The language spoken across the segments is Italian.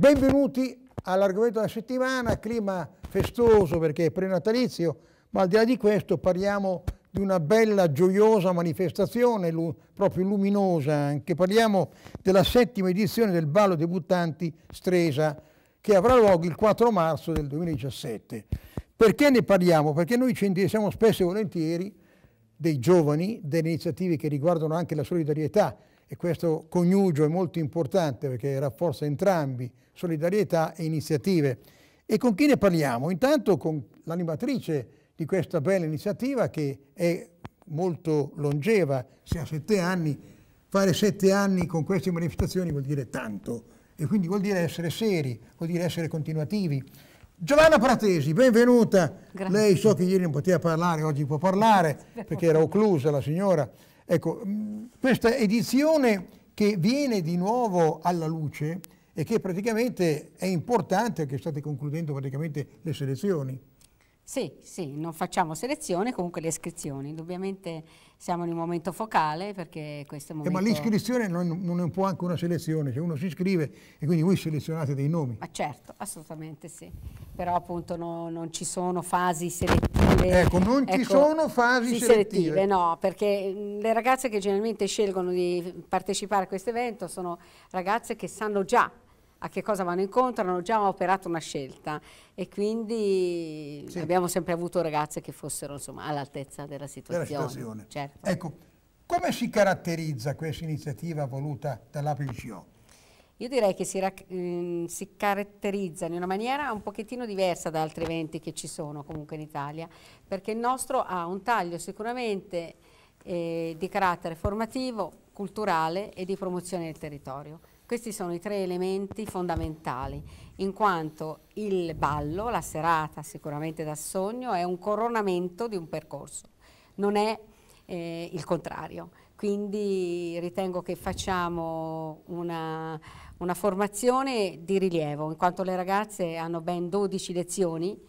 Benvenuti all'argomento della settimana, clima festoso perché è prenatalizio, ma al di là di questo parliamo di una bella, gioiosa manifestazione, lu proprio luminosa anche. Parliamo della settima edizione del ballo debuttanti Stresa, che avrà luogo il 4 marzo del 2017. Perché ne parliamo? Perché noi ci interessiamo spesso e volentieri dei giovani, delle iniziative che riguardano anche la solidarietà, e questo coniugio è molto importante perché rafforza entrambi solidarietà e iniziative. E con chi ne parliamo? Intanto con l'animatrice di questa bella iniziativa che è molto longeva, se ha sette anni, fare sette anni con queste manifestazioni vuol dire tanto e quindi vuol dire essere seri, vuol dire essere continuativi. Giovanna Pratesi, benvenuta. Grazie. Lei so che ieri non poteva parlare, oggi può parlare perché era occlusa la signora. Ecco, mm, questa edizione che viene di nuovo alla luce e che praticamente è importante che state concludendo praticamente le selezioni. Sì, sì, non facciamo selezione, comunque le iscrizioni. Indubbiamente siamo in un momento focale perché questo è un momento... Eh, ma l'iscrizione non, non, è un po' anche una selezione, cioè uno si iscrive e quindi voi selezionate dei nomi. Ma certo, assolutamente sì. Però appunto no, non ci sono fasi selettive. Ecco, non ecco, ci sono fasi selettive. selettive. No, perché le ragazze che generalmente scelgono di partecipare a questo evento sono ragazze che sanno già a che cosa vanno incontro, hanno già operato una scelta e quindi sì. abbiamo sempre avuto ragazze che fossero all'altezza della situazione. Della situazione. Certo. Ecco, come si caratterizza questa iniziativa voluta dall'APGO? Io direi che si, mm, si, caratterizza in una maniera un pochettino diversa da altri eventi che ci sono comunque in Italia, perché il nostro ha un taglio sicuramente eh, di carattere formativo, culturale e di promozione del territorio. Questi sono i tre elementi fondamentali, in quanto il ballo, la serata sicuramente da sogno, è un coronamento di un percorso, non è eh, il contrario. Quindi ritengo che facciamo una, una, formazione di rilievo, in quanto le ragazze hanno ben 12 lezioni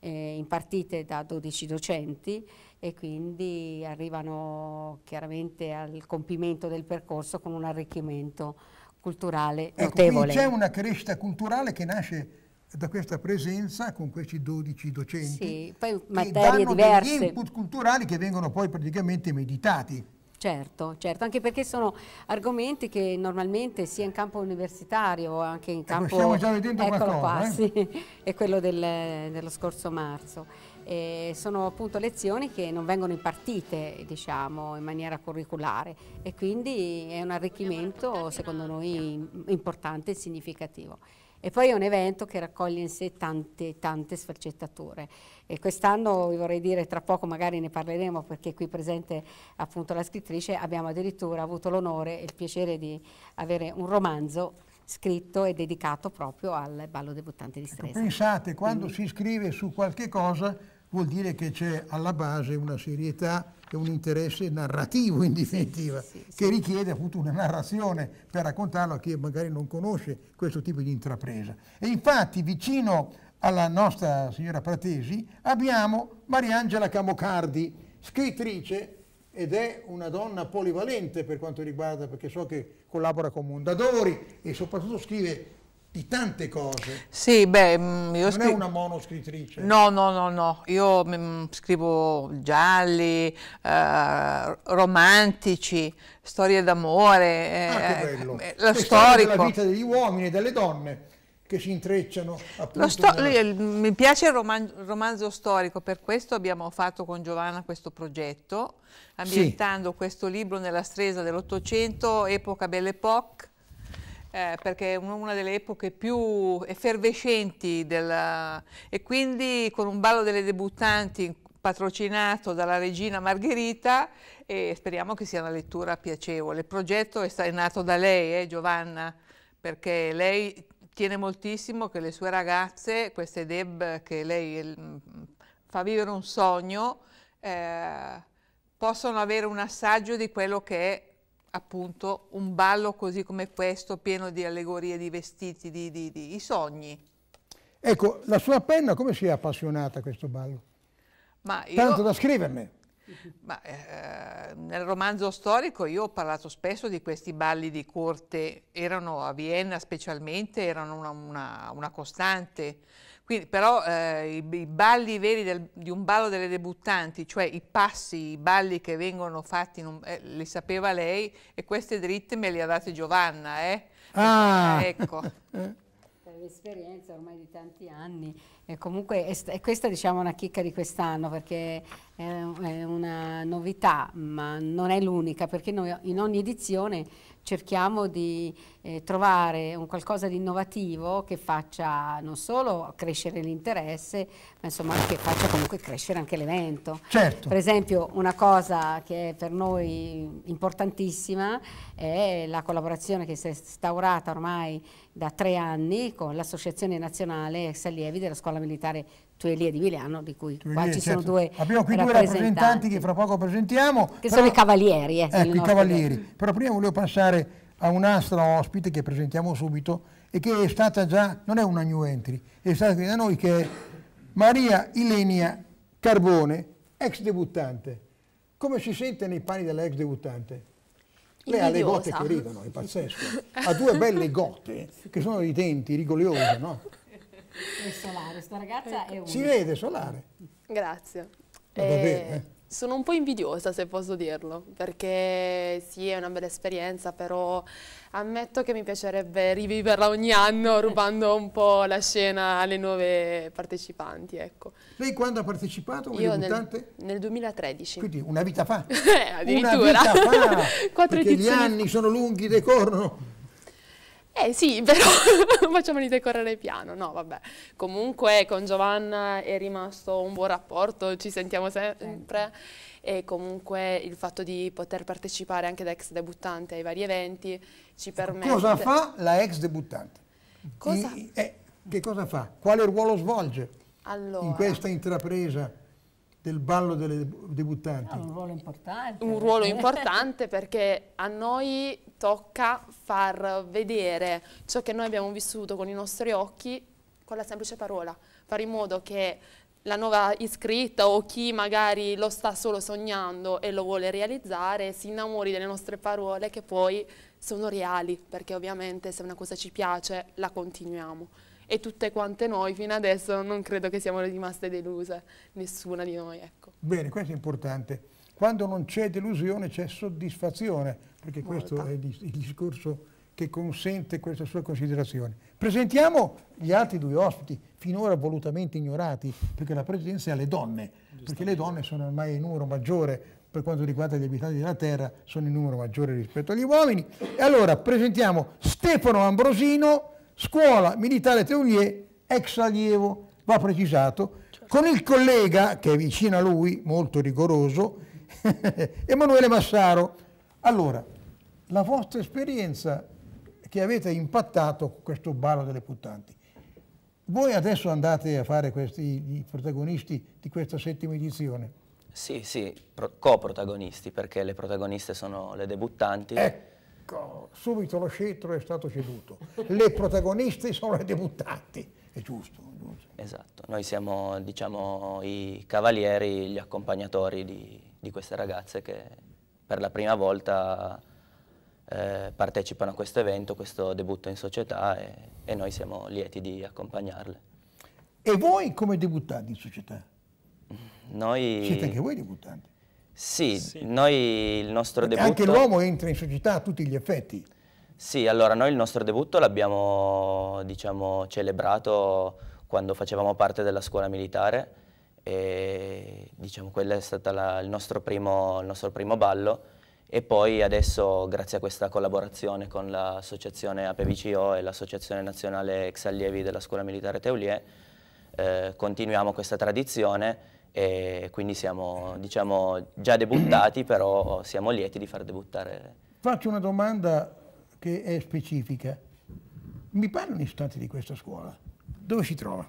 eh, impartite da 12 docenti e quindi arrivano chiaramente al compimento del percorso con un arricchimento culturale ecco, notevole. Ecco, c'è una crescita culturale che nasce da questa presenza con questi 12 docenti sì, poi materie diverse. input culturali che vengono poi praticamente meditati. Certo, certo, anche perché sono argomenti che normalmente sia in campo universitario anche in ecco, campo... Ecco, stiamo già vedendo qualcosa, qua, eh? sì, è quello del, dello scorso marzo. E sono appunto lezioni che non vengono impartite diciamo, in maniera curriculare e quindi è un arricchimento secondo noi importante e significativo. E poi è un evento che raccoglie in sé tante, tante sfaccettature. E quest'anno, vi vorrei dire, tra poco magari ne parleremo perché qui presente appunto la scrittrice, abbiamo addirittura avuto l'onore e il piacere di avere un romanzo scritto e dedicato proprio al ballo debuttante di ecco, Stresa. Pensate, quando Quindi, si scrive su qualche cosa vuol dire che c'è alla base una serietà e un interesse narrativo in definitiva, sì, sì, che sì. richiede appunto una narrazione per raccontarlo a chi magari non conosce questo tipo di intrapresa. E infatti vicino alla nostra signora Pratesi abbiamo Mariangela Camocardi, scrittrice ed è una donna polivalente per quanto riguarda, perché so che collabora con Mondadori e soprattutto scrive di tante cose. Sì, beh, mm, io non scri... è una monoscrittrice. No, no, no, no. Io mm, scrivo gialli, eh, romantici, storie d'amore, ah, eh, ah, eh, la storia della vita degli uomini e delle donne che si intrecciano. Appunto, nella... Mi piace il roman romanzo storico, per questo abbiamo fatto con Giovanna questo progetto, ambientando sì. questo libro nella stresa dell'Ottocento, epoca Belle Époque, eh, perché è una delle epoche più effervescenti della... Eh, e quindi con un ballo delle debuttanti patrocinato dalla regina Margherita e speriamo che sia una lettura piacevole. Il progetto è, è nato da lei, eh, Giovanna, perché lei tiene moltissimo che le sue ragazze, queste Deb che lei mm, fa vivere un sogno, eh, possono avere un assaggio di quello che è appunto un ballo così come questo, pieno di allegorie, di vestiti, di, di, di i sogni. Ecco, la sua penna come si è appassionata a questo ballo? Io, Tanto da scriverne. Ma, eh, nel romanzo storico io ho parlato spesso di questi balli di corte, erano a Vienna specialmente, erano una, una, una costante quindi, però eh, i, i, balli veri del, di un ballo delle debuttanti, cioè i passi, i balli che vengono fatti, un, eh, li sapeva lei e queste dritte me le ha date Giovanna, eh? Ah. Eh, ecco. per l'esperienza ormai di tanti anni e comunque è, è questa diciamo una chicca di quest'anno perché è, è una novità ma non è l'unica perché noi in ogni edizione cerchiamo di eh, trovare un qualcosa di innovativo che faccia non solo crescere l'interesse, ma insomma che faccia comunque crescere anche l'evento. Certo. Per esempio una cosa che è per noi importantissima è la collaborazione che si è instaurata ormai da tre anni con l'Associazione Nazionale Ex Allievi della Scuola Militare Tuelia di Milano, di cui Tuelia, qua ci certo. sono due Abbiamo qui due rappresentanti che fra poco presentiamo. Che però, sono i cavalieri. Eh, ecco, i cavalieri. Dei... Però prima volevo passare a un'astra ospite che presentiamo subito e che è stata già, non è una new entry, è stata qui da noi che è Maria Ilenia Carbone, ex debuttante. Come si sente nei panni dell'ex debuttante? Lei ha le gote che ridono, è pazzesco. Ha due belle gote che sono ridenti, rigoliose, no? È solare, sta ragazza ecco. è unica. Si vede, solare. Grazie. Eh, eh, eh. Sono un po' invidiosa se posso dirlo, perché sì è una bella esperienza, però ammetto che mi piacerebbe riviverla ogni anno eh. rubando un po' la scena alle nuove partecipanti. Ecco. Lei quando ha partecipato Io Nel, nel 2013. Quindi una vita fa. eh, addirittura. Una vita fa, perché gli anni sono lunghi, decorrono. Eh sì, però facciamoli decorrere piano, no vabbè. Comunque con Giovanna è rimasto un buon rapporto, ci sentiamo certo. sempre e comunque il fatto di poter partecipare anche da ex debuttante ai vari eventi ci permette... Cosa fa la ex debuttante? Cosa? I, eh, che cosa fa? Quale ruolo svolge allora. in questa intrapresa? del ballo delle debuttanti. Ha un ruolo importante. Un ruolo importante perché a noi tocca far vedere ciò che noi abbiamo vissuto con i nostri occhi con la semplice parola, fare in modo che la nuova iscritta o chi magari lo sta solo sognando e lo vuole realizzare si innamori delle nostre parole che poi sono reali perché ovviamente se una cosa ci piace la continuiamo e tutte quante noi fino adesso non credo che siamo rimaste deluse, nessuna di noi. Ecco. Bene, questo è importante. Quando non c'è delusione c'è soddisfazione, perché Molta. questo è il discorso che consente questa sua considerazione. Presentiamo gli altri due ospiti, finora volutamente ignorati, perché la presidenza è alle donne, perché le donne sono ormai in numero maggiore per quanto riguarda gli abitanti della Terra, sono in numero maggiore rispetto agli uomini. E allora presentiamo Stefano Ambrosino, scuola militare Teulier, ex allievo, va precisato, certo. con il collega che è vicino a lui, molto rigoroso, Emanuele Massaro. Allora, la vostra esperienza che avete impattato con questo ballo delle puttanti. Voi adesso andate a fare questi, i protagonisti di questa settima edizione. Sì, sì, pro- coprotagonisti, perché le protagoniste sono le debuttanti. Eh Ecco, subito lo scettro è stato ceduto. Le protagoniste sono le debuttanti, è giusto, è giusto. Esatto, noi siamo diciamo, i cavalieri, gli accompagnatori di, di, queste ragazze che per la prima volta eh, partecipano a questo evento, questo debutto in società e, e noi siamo lieti di accompagnarle. E voi come debuttanti in società? Noi... Siete anche voi debuttanti? Sì, sì. noi il nostro Perché debutto... Anche l'uomo entra in società a tutti gli effetti. Sì, allora noi il nostro debutto l'abbiamo diciamo, celebrato quando facevamo parte della scuola militare e diciamo, quello è stato la, il, nostro primo, il, nostro primo, ballo e poi adesso grazie a questa collaborazione con l'associazione APVCO e l'associazione nazionale ex allievi della scuola militare Teulier eh, continuiamo questa tradizione e quindi siamo diciamo, già debuttati, però siamo lieti di far debuttare. Faccio una domanda che è specifica. Mi parli un istante di questa scuola. Dove si trova?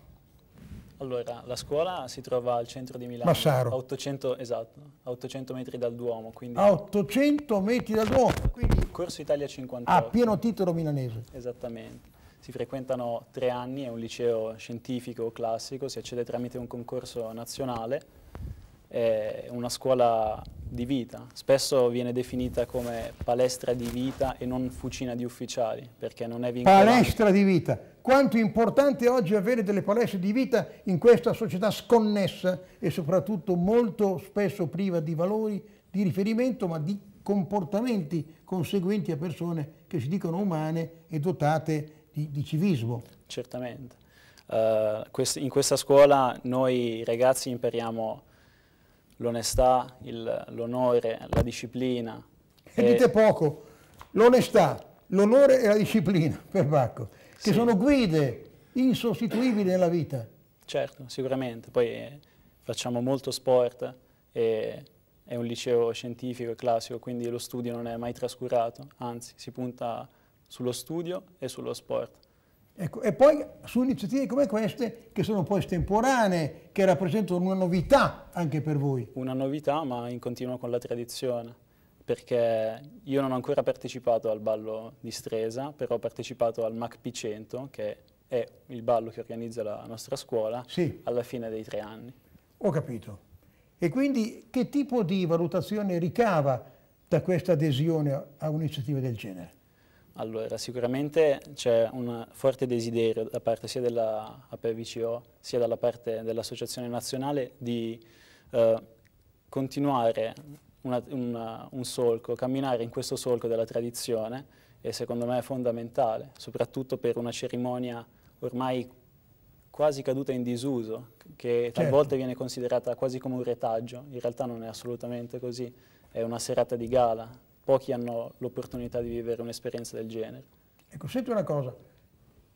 Allora, la scuola si trova al centro di Milano. Massaro. A 800, esatto, a 800 metri dal Duomo. a 800 metri dal Duomo? Quindi... Corso Italia 58. A pieno titolo milanese. Esattamente si frequentano tre anni, è un liceo scientifico classico, si accede tramite un concorso nazionale, è una scuola di vita, spesso viene definita come palestra di vita e non fucina di ufficiali, perché non è vincolante. Palestra di vita, quanto è importante oggi avere delle palestre di vita in questa società sconnessa e soprattutto molto spesso priva di valori, di riferimento, ma di comportamenti conseguenti a persone che si dicono umane e dotate di di, di civismo. Certamente. Uh, quest in questa scuola noi ragazzi impariamo l'onestà, l'onore, la disciplina. E, e dite poco, l'onestà, l'onore e la disciplina per Bacco, che sì. sono guide insostituibili nella vita. Certo, sicuramente. Poi eh, facciamo molto sport e è un liceo scientifico e classico, quindi lo studio non è mai trascurato, anzi si punta sullo studio e sullo sport. Ecco, e poi su iniziative come queste, che sono poi estemporanee, che rappresentano una novità anche per voi. Una novità, ma in continuo con la tradizione, perché io non ho ancora partecipato al ballo di Stresa, però ho partecipato al MACP100, che è il ballo che organizza la nostra scuola, sì. alla fine dei tre anni. Ho capito. E quindi che tipo di valutazione ricava da questa adesione a un'iniziativa del genere? Allora, sicuramente c'è un forte desiderio da parte sia della APVCO sia dalla parte dell'Associazione Nazionale di eh, continuare una, una, un solco, camminare in questo solco della tradizione e secondo me è fondamentale, soprattutto per una cerimonia ormai quasi caduta in disuso, che certo. talvolta viene considerata quasi come un retaggio, in realtà non è assolutamente così, è una serata di gala, pochi hanno l'opportunità di vivere un'esperienza del genere. Ecco, senti una cosa,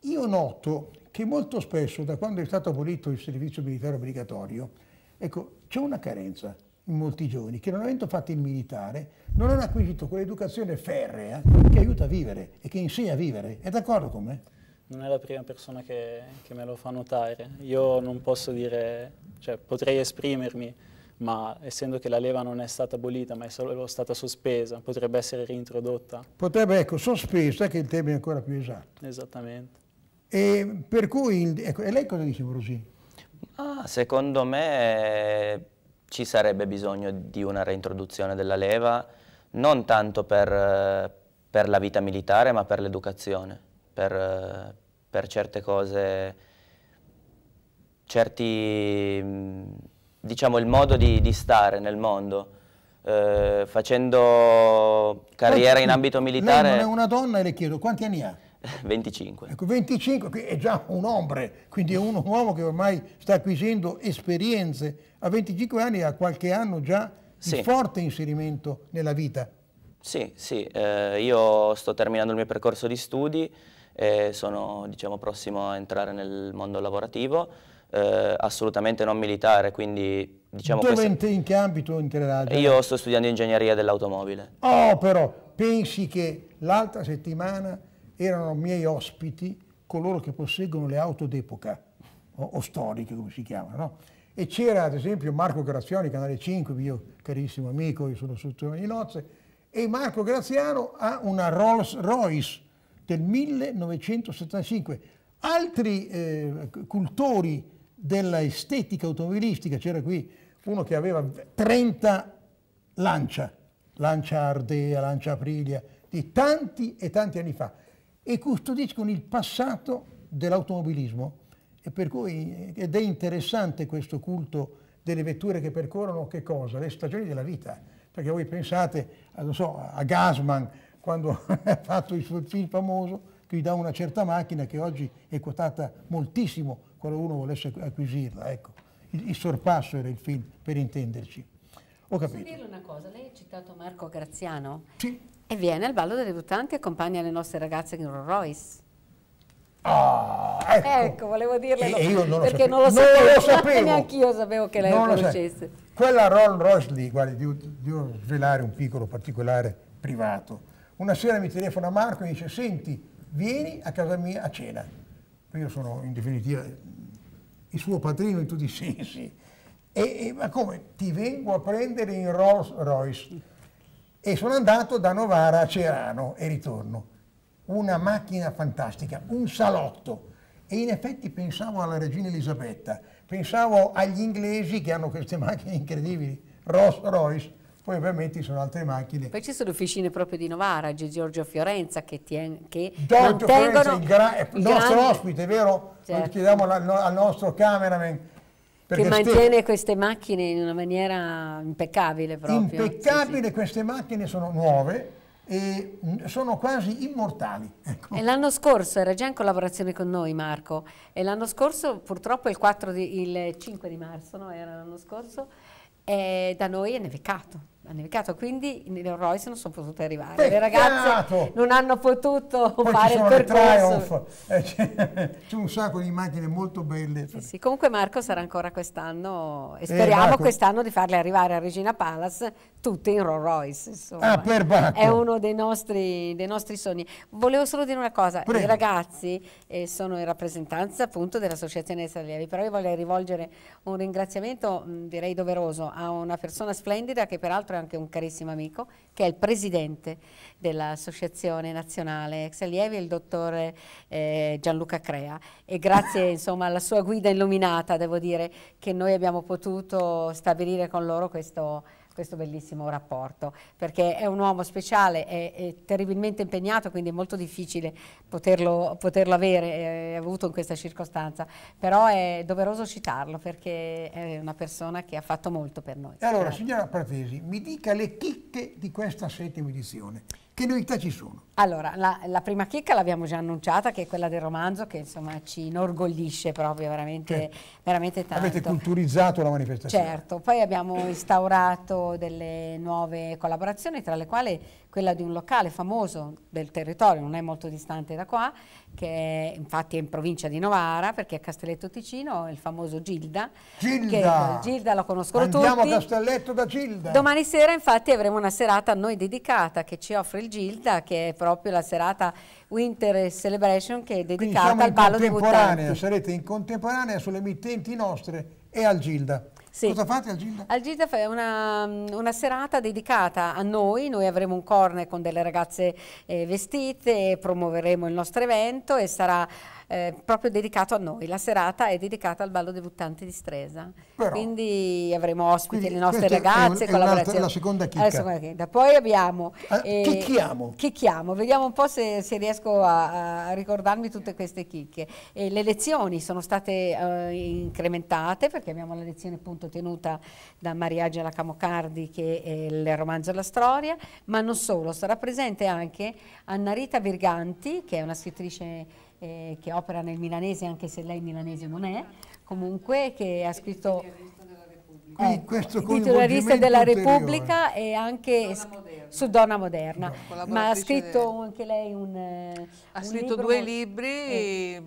io noto che molto spesso da quando è stato abolito il servizio militare obbligatorio, ecco, c'è una carenza in molti giovani che non avendo fatto il militare non hanno acquisito quell'educazione ferrea che aiuta a vivere e che insegna a vivere. È d'accordo con me? Non è la prima persona che, che me lo fa notare. Io non posso dire, cioè potrei esprimermi ma essendo che la leva non è stata abolita ma è solo stata sospesa, potrebbe essere reintrodotta? Potrebbe, ecco, sospesa che è il termine ancora più esatto. Esattamente. E per cui, ecco, e lei cosa dice Morosini? Ah, secondo me ci sarebbe bisogno di una reintroduzione della leva, non tanto per, per la vita militare ma per l'educazione, per, per certe cose, certi diciamo, il modo di, di, stare nel mondo. Eh, facendo carriera in ambito militare... Lei non è una donna e le chiedo quanti anni ha? 25. Ecco, 25 è già un ombre, quindi è un uomo che ormai sta acquisendo esperienze. A 25 anni ha qualche anno già sì. forte inserimento nella vita. Sì, sì. Eh, io sto terminando il mio percorso di studi e sono diciamo, prossimo a entrare nel mondo lavorativo eh, assolutamente non militare, quindi diciamo... Dove questa... in te, che ambito entrerai? Io sto studiando ingegneria dell'automobile. Oh però, pensi che l'altra settimana erano miei ospiti coloro che posseggono le auto d'epoca, o, o storiche come si chiamano, no? E c'era ad esempio Marco Graziani, Canale 5, mio carissimo amico, io sono sotto le nozze, e Marco Graziano ha una Rolls Royce del 1975. Altri eh, cultori della estetica automobilistica, c'era qui uno che aveva 30 lancia, lancia Ardea, lancia Aprilia, di tanti e tanti anni fa, e custodiscono il passato dell'automobilismo. Cui, ed è interessante questo culto delle vetture che percorrono che cosa? Le stagioni della vita. Perché voi pensate, so, a Gasman, quando ha fatto il suo film famoso, che gli dà una certa macchina che oggi è quotata moltissimo uno volesse acquisirla. Ecco. Il, il, sorpasso era il film, per intenderci. Ho capito. Posso dirle una cosa? Lei ha citato Marco Graziano? Sì. E viene al ballo dei debuttanti e accompagna le nostre ragazze in Rolls Royce. Ah, ecco. ecco. volevo dirle e, e non perché non lo sapevo, non lo sapevo. neanche io sapevo che lei non lo conoscesse. Lo Quella Rolls Royce lì, guardi, devo, svelare un piccolo particolare privato. Una sera mi telefona Marco e dice, senti, vieni a casa mia a cena. Io sono in definitiva il suo padrino in tutti i sensi. E, e, ma come? Ti vengo a prendere in Rolls Royce. E sono andato da Novara a Cerano e ritorno. Una macchina fantastica, un salotto. E in effetti pensavo alla regina Elisabetta, pensavo agli inglesi che hanno queste macchine incredibili, Rolls Royce poi ovviamente ci sono altre macchine. Poi ci sono officine proprio di Novara, Giorgio Fiorenza che, tien, che Giorgio Fiorenza, il, gra il nostro grande. ospite, vero? Certo. Lo chiediamo al, al nostro cameraman. Che mantiene queste macchine in una maniera impeccabile proprio. Impeccabile, sì, sì. queste macchine sono nuove e sono quasi immortali. Ecco. l'anno scorso era già in collaborazione con noi Marco e l'anno scorso purtroppo il, di, il 5 di marzo no? era l'anno scorso eh, da noi è nevicato ha nevicato, quindi le Royce non sono potute arrivare. Peccato! Le ragazze non hanno potuto Poi fare il percorso. Eh, c'è un sacco di macchine molto belle. Sì, sì. Comunque Marco sarà ancora quest'anno e eh, speriamo eh, quest'anno di farle arrivare a Regina Palace tutte in Rolls Royce. Insomma. Ah, per È uno dei nostri, dei nostri, sogni. Volevo solo dire una cosa, Prego. i ragazzi eh, sono in rappresentanza appunto dell'Associazione Salievi, però io voglio rivolgere un ringraziamento mh, direi doveroso a una persona splendida che peraltro nostro, anche un carissimo amico, che è il presidente dell'Associazione Nazionale Ex Allievi, il dottore eh, Gianluca Crea. E grazie insomma, alla sua guida illuminata, devo dire, che noi abbiamo potuto stabilire con loro questo questo bellissimo rapporto, perché è un uomo speciale, è, è terribilmente impegnato, quindi è molto difficile poterlo, poterlo avere, eh, avuto in questa circostanza, però è doveroso citarlo perché è una persona che ha fatto molto per noi. E allora, signora Pratesi, mi dica le chicche di questa settima edizione. Che novità ci sono? Allora, la, la prima chicca l'abbiamo già annunciata, che è quella del romanzo, che insomma ci inorgoglisce proprio veramente, certo. veramente tanto. Avete culturizzato la manifestazione. Certo, poi abbiamo instaurato delle nuove collaborazioni, tra le quali quella di un locale famoso del territorio, non è molto distante da qua, che è, infatti è in provincia di Novara, perché a Castelletto Ticino, il famoso Gilda. Gilda! Che, Gilda lo conoscono Andiamo tutti. Andiamo a Castelletto da Gilda! Domani sera infatti avremo una serata a noi dedicata che ci offre il Gilda, che è proprio la serata Winter Celebration che è dedicata al ballo di Sarete in contemporanea sulle emittenti nostre e al Gilda. Sì. Cosa fate al Gilda? Al Gilda è una, mm, una, serata dedicata a noi, noi avremo un corner con delle ragazze eh, vestite, promuoveremo il nostro evento e sarà eh, proprio dedicato a noi. La serata è dedicata al ballo debuttante di Stresa, Però, quindi avremo ospiti quindi le nostre ragazze, è, un, è la seconda chicca. Eh, seconda chicca. Poi abbiamo... Eh, eh, chicchiamo. chicchiamo. Vediamo un po' se, se riesco a, a, ricordarmi tutte queste chicche. le lezioni sono state eh, incrementate perché abbiamo la lezione punto molto tenuta da Maria Mariangela Camocardi che è il romanzo La Storia, ma non solo, sarà presente anche Annarita Virganti che è una scrittrice eh, che opera nel milanese anche se lei milanese non è, comunque che ha scritto eh, titolarista della Repubblica eh, eh, ulteriore. e anche Donna su Donna Moderna, no, ma ha scritto anche lei un... Ha un scritto libro, due libri, eh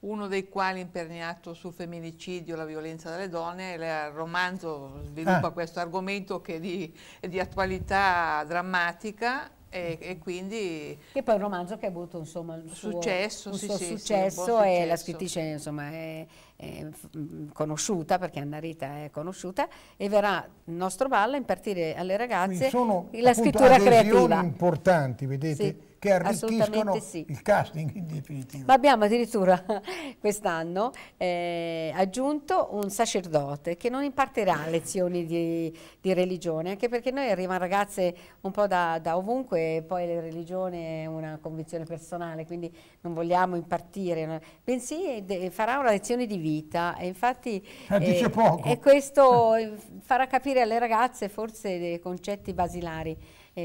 uno dei quali imperniato sul femminicidio, la violenza delle donne. Il romanzo sviluppa ah. questo argomento che è di, è di attualità drammatica e, mm. e, quindi... Che poi è un romanzo che ha avuto insomma il suo successo, un suo sì, successo, sì, un e la scrittrice insomma è, è mm, conosciuta perché Anna Rita è conosciuta e verrà il nostro ballo a impartire alle ragazze quindi sono, la scrittura creativa. sono importanti, vedete? che arricchiscono sì. il casting in definitiva. Ma abbiamo addirittura quest'anno eh, aggiunto un sacerdote che non imparterà lezioni di, di, religione, anche perché noi arriviamo ragazze un po' da, da ovunque e poi la religione è una convinzione personale, quindi non vogliamo impartire, bensì farà una lezione di vita e infatti eh, eh poco. e questo farà capire alle ragazze forse dei concetti basilari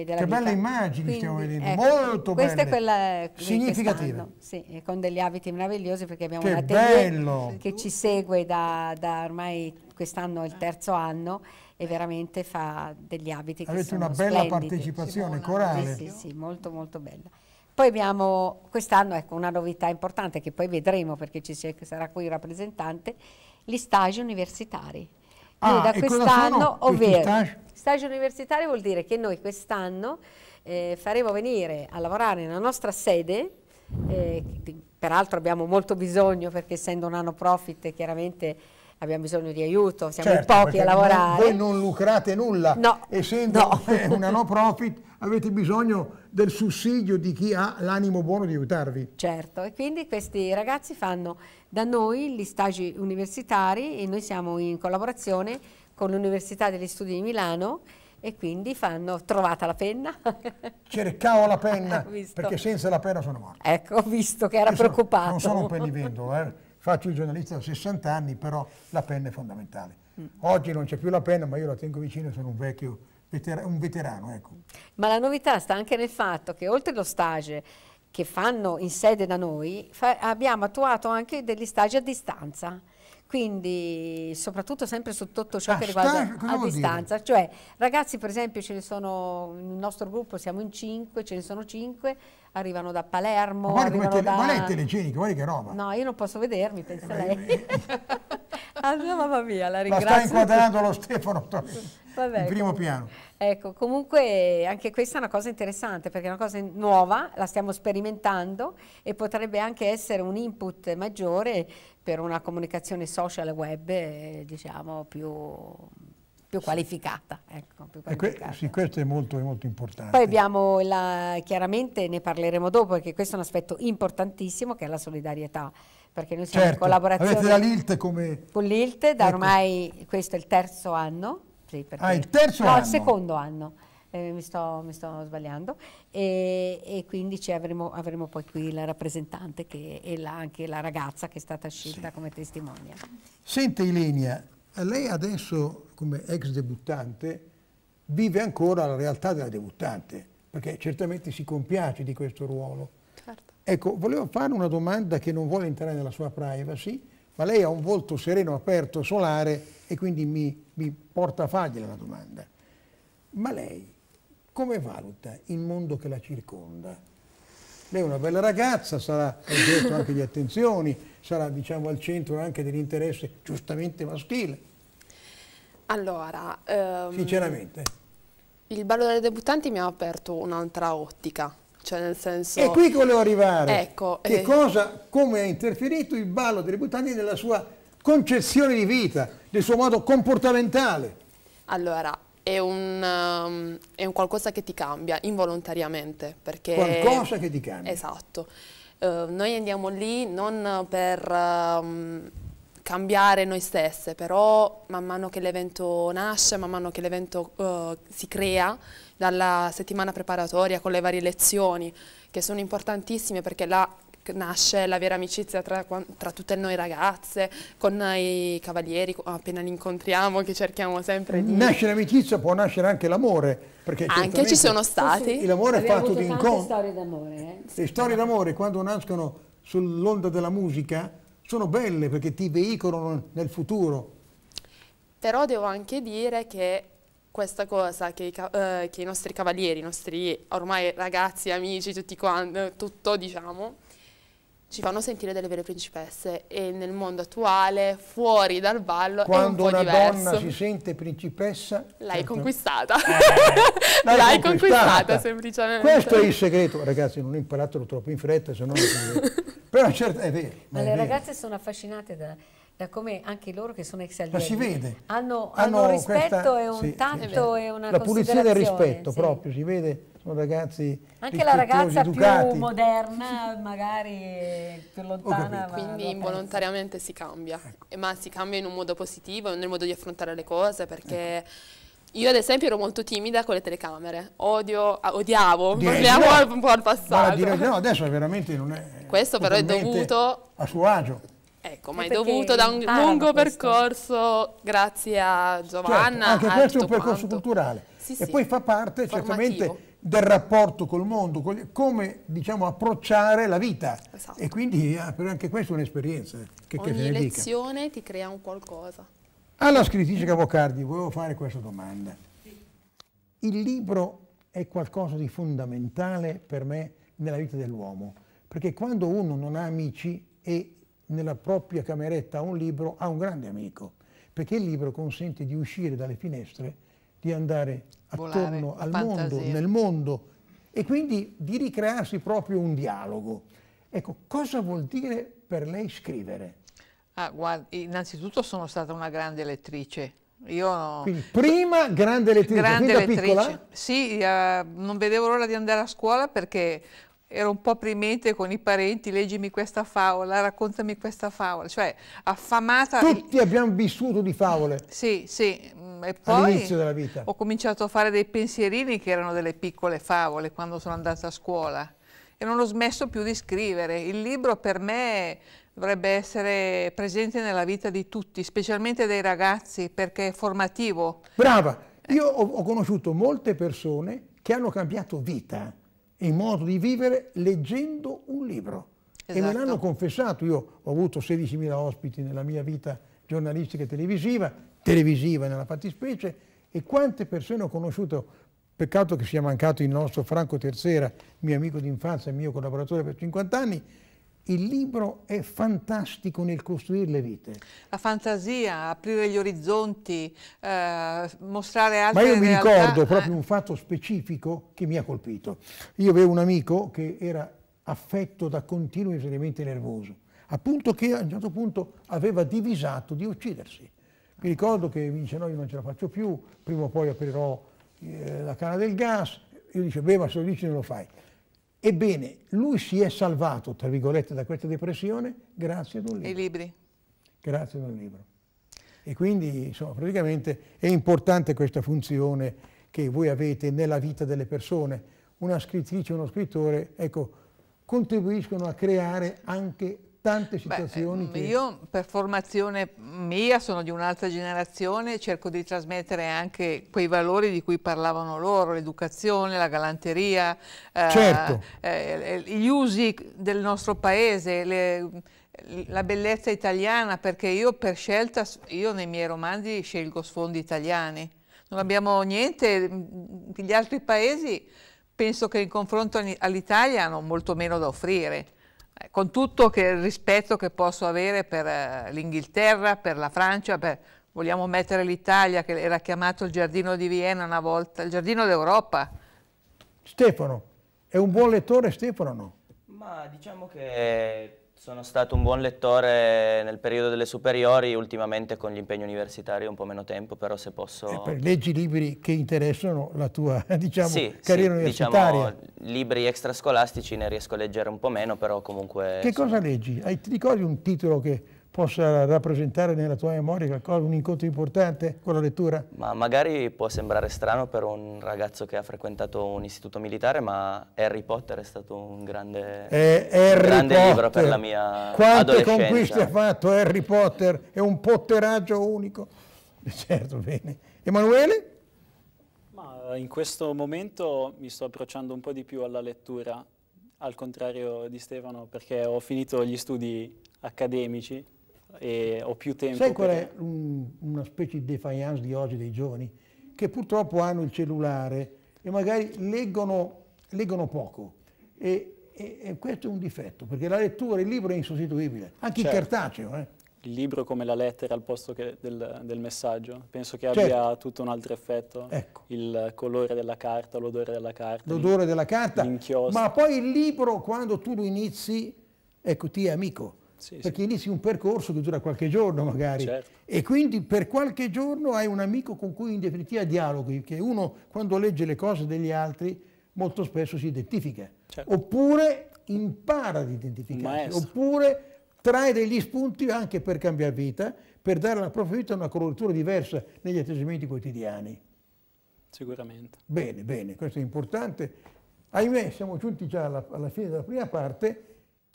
che belle immagini Quindi, stiamo vedendo, ecco, molto questa belle. Questa è quella significativa. Sì, con degli abiti meravigliosi perché abbiamo che un atelier che ci segue da, da ormai quest'anno il terzo anno e veramente fa degli abiti Avete che sono Avete una bella splendidi. partecipazione corale. Sì, sì, sì, molto molto bella. Poi abbiamo quest'anno ecco, una novità importante che poi vedremo perché ci sarà qui il rappresentante, gli stagi universitari ah, da quest'anno, ovvero stage? stage universitario vuol dire che noi quest'anno eh, faremo venire a lavorare nella nostra sede, eh, peraltro abbiamo molto bisogno perché essendo un anno profit chiaramente abbiamo bisogno di aiuto, siamo certo, in pochi a lavorare. voi non lucrate nulla no, essendo no. una no profit avete bisogno del sussidio di chi ha l'animo buono di aiutarvi. Certo, e quindi questi ragazzi fanno da noi gli stagi universitari e noi siamo in collaborazione con l'Università degli Studi di Milano e quindi fanno trovata la penna. Cercavo la penna, perché senza la penna sono morto. Ecco, ho visto che era Io preoccupato. Sono, non sono un pennivendolo, eh. Faccio il giornalista da 60 anni, però la penna è fondamentale. Mm. Oggi non c'è più la penna, ma io la tengo vicino, sono un vecchio, un veterano. Ecco. Ma la novità sta anche nel fatto che oltre allo stage che fanno in sede da noi, abbiamo attuato anche degli stage a distanza. Quindi soprattutto sempre su tutto ciò ah, che riguarda a distanza, dire? cioè ragazzi per esempio ce ne sono, nel nostro gruppo siamo in 5, ce ne sono 5, arrivano da Palermo. Ma guarda, come da... ma lei è telecinico, guarda che roba. No, io non posso vedermi, pensa eh, lei. Eh, eh. allora mamma mia, la ringrazio. Ma sta inquadrando lo Stefano Torino. Vabbè, in primo piano. Ecco, comunque anche questa è una cosa interessante perché è una cosa nuova, la stiamo sperimentando e potrebbe anche essere un input maggiore per una comunicazione social web, eh, diciamo, più, più qualificata. Ecco, più qualificata. Que sì, questo è molto, molto, importante. Poi abbiamo, la, chiaramente ne parleremo dopo, perché questo è un aspetto importantissimo che è la solidarietà, perché noi siamo certo. in collaborazione Avete la LILT come... con l'ILT, da ecco. ormai questo è il terzo anno altri. Perché, ah, il terzo no, anno? No, il secondo anno. Eh, mi, sto, mi, sto, sbagliando, e, e quindi avremo, avremo, poi qui la rappresentante che è la, anche la ragazza che è stata scelta sì. come testimonia. Sente Ilenia, lei adesso come ex debuttante vive ancora la realtà della debuttante, perché certamente si compiace di questo ruolo. Certo. Ecco, volevo fare una domanda che non vuole entrare nella sua privacy, ma lei ha un volto sereno, aperto, solare e quindi mi mi porta a fargli una domanda. Ma lei come valuta il mondo che la circonda? Lei è una bella ragazza, sarà oggetto anche di attenzioni, sarà diciamo al centro anche dell'interesse giustamente maschile. Allora, um, sinceramente. Il ballo delle debuttanti mi ha aperto un'altra ottica, cioè nel senso... E qui che volevo arrivare. Ecco. Che eh... cosa, come ha interferito il ballo delle debuttanti nella sua concessione di vita, del suo modo comportamentale? Allora, è un, um, è un qualcosa che ti cambia involontariamente. qualcosa che ti cambia. Esatto. Uh, noi andiamo lì non per um, cambiare noi stesse, però man mano che l'evento nasce, man mano che l'evento uh, si crea, dalla settimana preparatoria con le varie lezioni, che sono importantissime perché là nasce la vera amicizia tra, tra, tutte noi ragazze, con i cavalieri, appena li incontriamo, che cerchiamo sempre di... Nasce l'amicizia, può nascere anche l'amore. Perché anche ci sono stati. Sì, l'amore è fatto di incontri. storie d'amore. Eh? Le storie d'amore, quando nascono sull'onda della musica, sono belle perché ti veicolano nel futuro. Però devo anche dire che questa cosa che i, eh, che i nostri cavalieri, i nostri ormai ragazzi, amici, tutti quanti, tutto diciamo, ci fanno sentire delle vere principesse e nel mondo attuale, fuori dal ballo, Quando un una diverso. donna si sente principessa... L'hai certo. conquistata. Eh, l'hai conquistata. conquistata. semplicemente. Questo è il segreto. Ragazzi, non imparatelo troppo in fretta, se no... Però certo, è vero. Ma, ma le vero. ragazze sono affascinate da da come anche loro che sono ex allievi si vede. Hanno, ah, hanno, hanno un rispetto questa, e un sì, tatto sì, e una la pulizia del rispetto sì. proprio si vede sono ragazzi anche la ragazza educati. più moderna magari più lontana quindi involontariamente si cambia ecco. ma si cambia in un modo positivo nel modo di affrontare le cose perché ecco. Io ad esempio ero molto timida con le telecamere, odio, ah, odiavo, parliamo no, un po' al passato. Direi, no, adesso veramente non è... Questo però è dovuto... A suo agio. Ecco, ma è dovuto da un lungo questo. percorso grazie a Giovanna. Certo, anche questo è un percorso quanto. culturale. Sì, sì, e poi fa parte formativo. certamente del rapporto col mondo, come diciamo, approcciare la vita. Esatto. E quindi ah, anche questa è un'esperienza. Che, Ogni che lezione dica. ti crea un qualcosa. Alla scrittrice Cavocardi volevo fare questa domanda. Il libro è qualcosa di fondamentale per me nella vita dell'uomo, perché quando uno non ha amici e nella propria cameretta ha un libro, ha un grande amico, perché il libro consente di uscire dalle finestre di andare attorno Volare, al fantasia. mondo, nel mondo e quindi di ricrearsi proprio un dialogo. Ecco, cosa vuol dire per lei scrivere? Ah, guarda, innanzitutto sono stata una grande lettrice. Io quindi, prima grande lettrice, grande lettrice. piccola? Sì, uh, non vedevo l'ora di andare a scuola perché ero un po' primente con i parenti, leggimi questa favola, raccontami questa favola, cioè affamata. Tutti abbiamo vissuto di favole. Sì, sì, e poi ho cominciato a fare dei pensierini che erano delle piccole favole quando sono andata a scuola e non ho smesso più di scrivere. Il libro per me dovrebbe essere presente nella vita di tutti, specialmente dei ragazzi, perché è formativo. Brava! Io ho, ho conosciuto molte persone che hanno cambiato vita e eh, modo di vivere leggendo un libro. Esatto. E me esatto. l'hanno confessato. Io ho avuto 16.000 ospiti nella mia vita giornalistica e televisiva, televisiva nella fattispecie e quante persone ho conosciuto, peccato che sia mancato il nostro Franco Terzera, mio amico d'infanzia e mio collaboratore per 50 anni, il libro è fantastico nel costruire le vite. La fantasia, aprire gli orizzonti, eh, mostrare altre Ma io mi realtà... ricordo eh. proprio un fatto specifico che mi ha colpito. Io avevo un amico che era affetto da continuo insediamento nervoso, appunto che a un certo punto aveva divisato di uccidersi. Mi ricordo che mi dice no io non ce la faccio più, prima o poi aprirò eh, la canna del gas, io dice beh ma se lo dici non lo fai. Ebbene, lui si è salvato, tra virgolette, da questa depressione grazie ad un libro. E libri. Grazie ad un libro. E quindi, insomma, praticamente è importante questa funzione che voi avete nella vita delle persone. Una scrittrice, uno scrittore, ecco, contribuiscono a creare anche tante situazioni Beh, mm, Io per formazione mia sono di un'altra generazione, cerco di trasmettere anche quei valori di cui parlavano loro, l'educazione, la galanteria, eh, certo. Eh, eh, gli usi del nostro paese, le, la bellezza italiana, perché io per scelta, io nei miei romanzi scelgo sfondi italiani, non abbiamo niente, gli altri paesi penso che in confronto all'Italia hanno molto meno da offrire. Eh, con tutto il rispetto che posso avere per eh, l'Inghilterra, per la Francia, per, vogliamo mettere l'Italia che era chiamato il giardino di Vienna una volta, il giardino d'Europa. Stefano, è un buon lettore Stefano no? Ma diciamo che sono stato un buon lettore nel periodo delle superiori, ultimamente con gli impegni universitari un po' meno tempo, però se posso... Eh, leggi libri che interessano la tua diciamo, sì, carriera sì, diciamo, universitaria. Diciamo, libri extrascolastici ne riesco a leggere un po' meno, però comunque... Che sono... cosa leggi? Hai, ti ricordi un titolo che possa rappresentare nella tua memoria qualcosa, un incontro importante con la lettura? Ma magari può sembrare strano per un ragazzo che ha frequentato un istituto militare, ma Harry Potter è stato un grande, eh, un grande libro per la mia Quante conquiste ha fatto Harry Potter? È un potteraggio unico. Certo, bene. Emanuele? Ma eh, in questo momento mi sto approcciando un po' di più alla lettura, al contrario di Stefano, perché ho finito gli studi accademici e ho più tempo. Sai qual è un, una specie di defiance di oggi dei giovani? Che purtroppo hanno il cellulare e magari leggono, leggono poco. E, e, e, questo è un difetto, perché la lettura, il libro è insostituibile, anche certo. il cartaceo. Eh. Il libro come la lettera al posto del, del, messaggio, penso che abbia certo. tutto un altro effetto. Ecco. Il colore della carta, l'odore della carta. L'odore della carta, ma poi il libro quando tu lo inizi, ecco ti è amico sì, perché sì. inizi un percorso che dura qualche giorno magari certo. e quindi per qualche giorno hai un amico con cui in definitiva dialoghi, che uno quando legge le cose degli altri molto spesso si identifica, certo. oppure impara ad identificarsi, oppure trae degli spunti anche per cambiare vita, per dare alla propria vita una coloratura diversa negli atteggiamenti quotidiani. Sicuramente. Bene, bene, questo è importante. Ahimè, siamo giunti già alla, alla fine della prima parte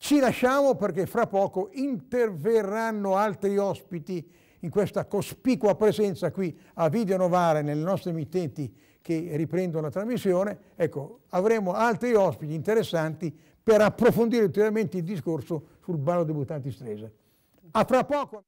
ci lasciamo perché fra poco interverranno altri ospiti in questa cospicua presenza qui a Video Novare nelle nostre emittenti che riprendono la trasmissione. Ecco, avremo altri ospiti interessanti per approfondire ulteriormente il discorso sul ballo debuttanti strese. A fra poco!